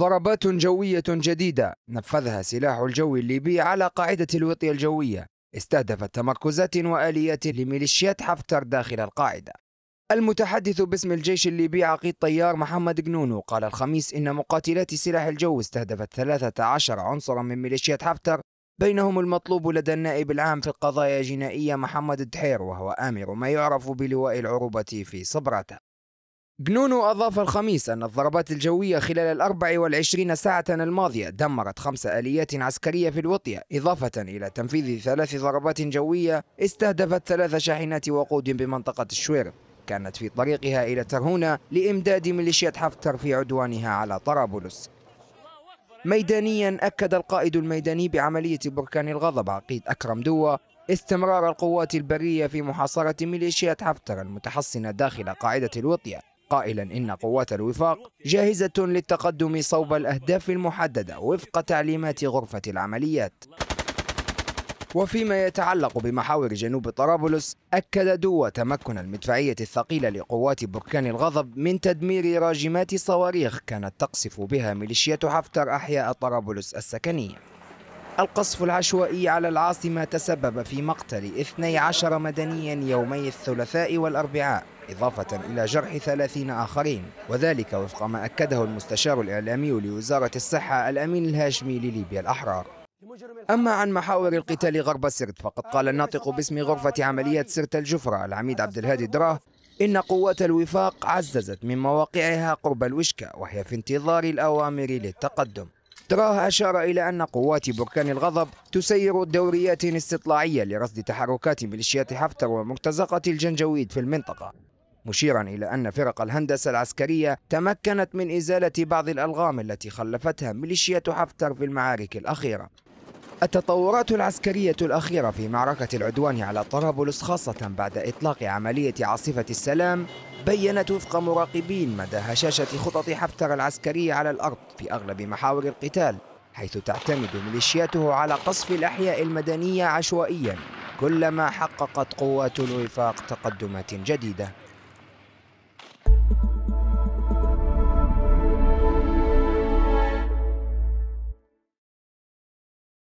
ضربات جوية جديدة نفذها سلاح الجو الليبي على قاعدة الوطية الجوية استهدفت تمركزات وآليات لميليشيات حفتر داخل القاعدة المتحدث باسم الجيش الليبي عقيد طيار محمد جنونو قال الخميس إن مقاتلات سلاح الجو استهدفت 13 عنصرا من ميليشيات حفتر بينهم المطلوب لدى النائب العام في القضايا الجنائية محمد الدحير وهو آمر ما يعرف بلواء العروبة في صبرته جنونو أضاف الخميس أن الضربات الجوية خلال الأربع والعشرين ساعة الماضية دمرت خمس آليات عسكرية في الوطية إضافة إلى تنفيذ ثلاث ضربات جوية استهدفت ثلاث شاحنات وقود بمنطقة الشويرب كانت في طريقها إلى ترهونة لإمداد ميليشيات حفتر في عدوانها على طرابلس ميدانيا أكد القائد الميداني بعملية بركان الغضب عقيد أكرم دوة استمرار القوات البرية في محاصرة ميليشيات حفتر المتحصنة داخل قاعدة الوطية قائلا إن قوات الوفاق جاهزة للتقدم صوب الأهداف المحددة وفق تعليمات غرفة العمليات وفيما يتعلق بمحاور جنوب طرابلس أكد دوا تمكن المدفعية الثقيلة لقوات بركان الغضب من تدمير راجمات صواريخ كانت تقصف بها ميليشيات حفتر أحياء طرابلس السكنية القصف العشوائي على العاصمة تسبب في مقتل 12 مدنيا يومي الثلاثاء والأربعاء إضافة إلى جرح 30 آخرين وذلك وفق ما أكده المستشار الإعلامي لوزارة الصحة الأمين الهاشمي لليبيا الأحرار أما عن محاور القتال غرب سرت فقد قال الناطق باسم غرفة عمليات سرت الجفرة العميد عبد الهادي دراه إن قوات الوفاق عززت من مواقعها قرب الوشكة وهي في انتظار الأوامر للتقدم دراه أشار إلى أن قوات بركان الغضب تسير دوريات استطلاعية لرصد تحركات ميليشيات حفتر ومرتزقة الجنجويد في المنطقة مشيرا إلى أن فرق الهندسة العسكرية تمكنت من إزالة بعض الألغام التي خلفتها ميليشيات حفتر في المعارك الأخيرة التطورات العسكرية الأخيرة في معركة العدوان على طرابلس خاصة بعد إطلاق عملية عاصفة السلام بينت وفق مراقبين مدى هشاشة خطط حفتر العسكرية على الأرض في أغلب محاور القتال حيث تعتمد ميليشياته على قصف الأحياء المدنية عشوائيا كلما حققت قوات الوفاق تقدمات جديدة